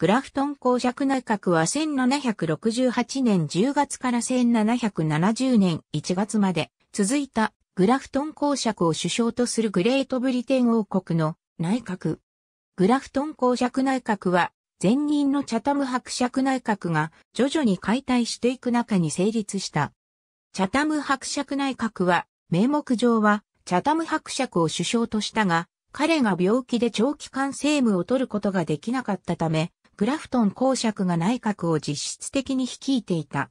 グラフトン公爵内閣は1768年10月から1770年1月まで続いたグラフトン公爵を首相とするグレートブリテン王国の内閣。グラフトン公爵内閣は前任のチャタム伯爵内閣が徐々に解体していく中に成立した。チャタム伯爵内閣は名目上はチャタム伯爵を首相としたが、彼が病気で長期間政務を取ることができなかったため、グラフトン公爵が内閣を実質的に率いていた。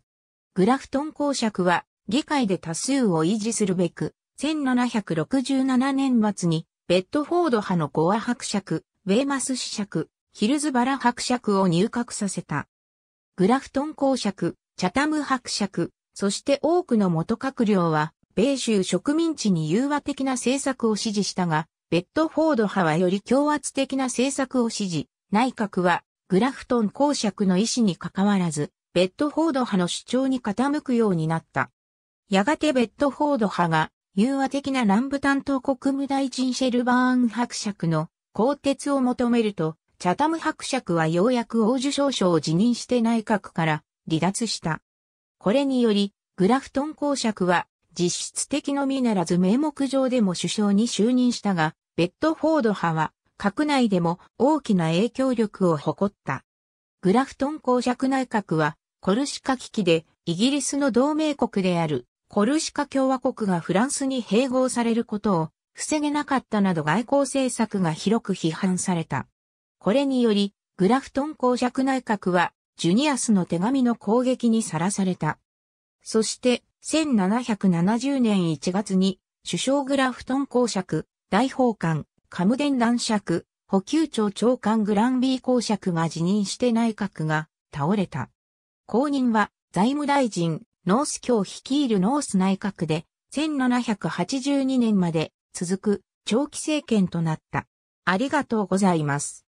グラフトン公爵は議会で多数を維持するべく、1767年末にベッドフォード派のゴア伯爵、ウェーマス子爵、ヒルズバラ伯爵を入閣させた。グラフトン公爵、チャタム伯爵、そして多くの元閣僚は、米州植民地に融和的な政策を支持したが、ベッドフォード派はより強圧的な政策を支持、内閣はグラフトン公爵の意思にかかわらず、ベッドフォード派の主張に傾くようになった。やがてベッドフォード派が、融和的な南部担当国務大臣シェルバーン伯爵の更迭を求めると、チャタム伯爵はようやく王受賞賞を辞任して内閣から離脱した。これにより、グラフトン公爵は実質的のみならず名目上でも首相に就任したが、ベッドフォード派は閣内でも大きな影響力を誇った。グラフトン公爵内閣は、コルシカ危機で、イギリスの同盟国である、コルシカ共和国がフランスに併合されることを、防げなかったなど外交政策が広く批判された。これにより、グラフトン公爵内閣は、ジュニアスの手紙の攻撃にさらされた。そして、1770年1月に、首相グラフトン公爵、大法官、カムデン男爵、補給庁長官グランビー公爵が辞任して内閣が倒れた。後任は財務大臣、ノース卿率いるノース内閣で、1782年まで続く長期政権となった。ありがとうございます。